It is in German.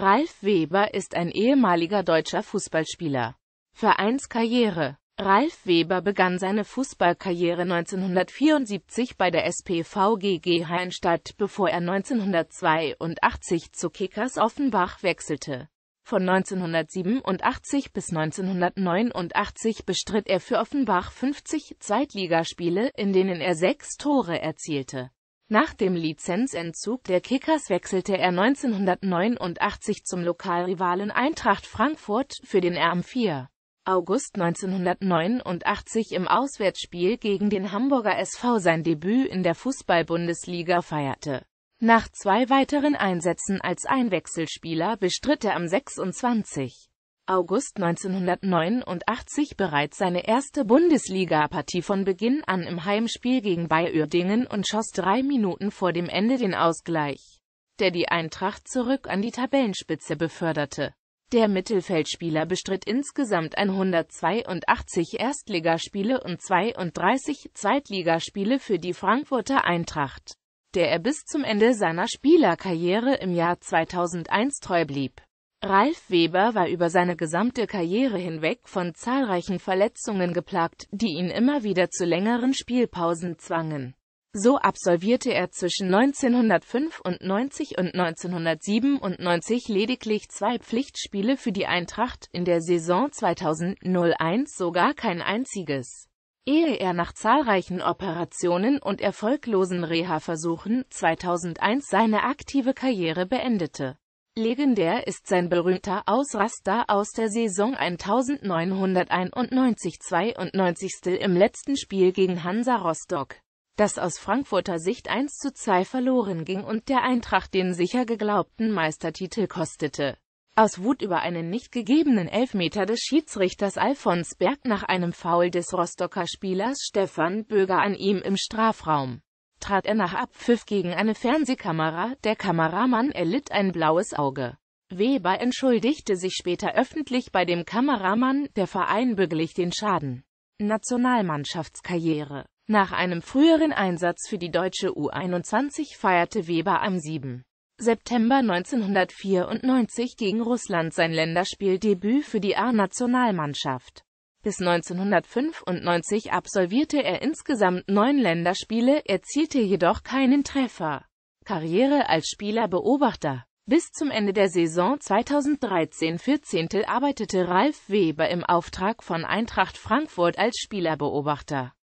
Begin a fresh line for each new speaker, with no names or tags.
Ralf Weber ist ein ehemaliger deutscher Fußballspieler. Vereinskarriere Ralf Weber begann seine Fußballkarriere 1974 bei der SPVGG Heinstadt, bevor er 1982 zu Kickers Offenbach wechselte. Von 1987 bis 1989 bestritt er für Offenbach 50 Zweitligaspiele, in denen er sechs Tore erzielte. Nach dem Lizenzentzug der Kickers wechselte er 1989 zum Lokalrivalen Eintracht Frankfurt, für den er am 4. August 1989 im Auswärtsspiel gegen den Hamburger SV sein Debüt in der Fußball-Bundesliga feierte. Nach zwei weiteren Einsätzen als Einwechselspieler bestritt er am 26. August 1989 bereits seine erste Bundesliga-Partie von Beginn an im Heimspiel gegen Bayer und schoss drei Minuten vor dem Ende den Ausgleich, der die Eintracht zurück an die Tabellenspitze beförderte. Der Mittelfeldspieler bestritt insgesamt 182 Erstligaspiele und 32 Zweitligaspiele für die Frankfurter Eintracht, der er bis zum Ende seiner Spielerkarriere im Jahr 2001 treu blieb Ralf Weber war über seine gesamte Karriere hinweg von zahlreichen Verletzungen geplagt, die ihn immer wieder zu längeren Spielpausen zwangen. So absolvierte er zwischen 1995 und 1997 lediglich zwei Pflichtspiele für die Eintracht, in der Saison 2001 sogar kein einziges. Ehe er nach zahlreichen Operationen und erfolglosen Reha-Versuchen 2001 seine aktive Karriere beendete. Legendär ist sein berühmter Ausraster aus der Saison 1991-92 im letzten Spiel gegen Hansa Rostock, das aus Frankfurter Sicht 1 zu 2 verloren ging und der Eintracht den sicher geglaubten Meistertitel kostete. Aus Wut über einen nicht gegebenen Elfmeter des Schiedsrichters Alfons Berg nach einem Foul des Rostocker Spielers Stefan Böger an ihm im Strafraum trat er nach Abpfiff gegen eine Fernsehkamera, der Kameramann erlitt ein blaues Auge. Weber entschuldigte sich später öffentlich bei dem Kameramann, der Verein beglich den Schaden. Nationalmannschaftskarriere Nach einem früheren Einsatz für die deutsche U21 feierte Weber am 7. September 1994 gegen Russland sein Länderspieldebüt für die A-Nationalmannschaft. Bis 1995 absolvierte er insgesamt neun Länderspiele, erzielte jedoch keinen Treffer. Karriere als Spielerbeobachter bis zum Ende der Saison 2013-14 arbeitete Ralf Weber im Auftrag von Eintracht Frankfurt als Spielerbeobachter.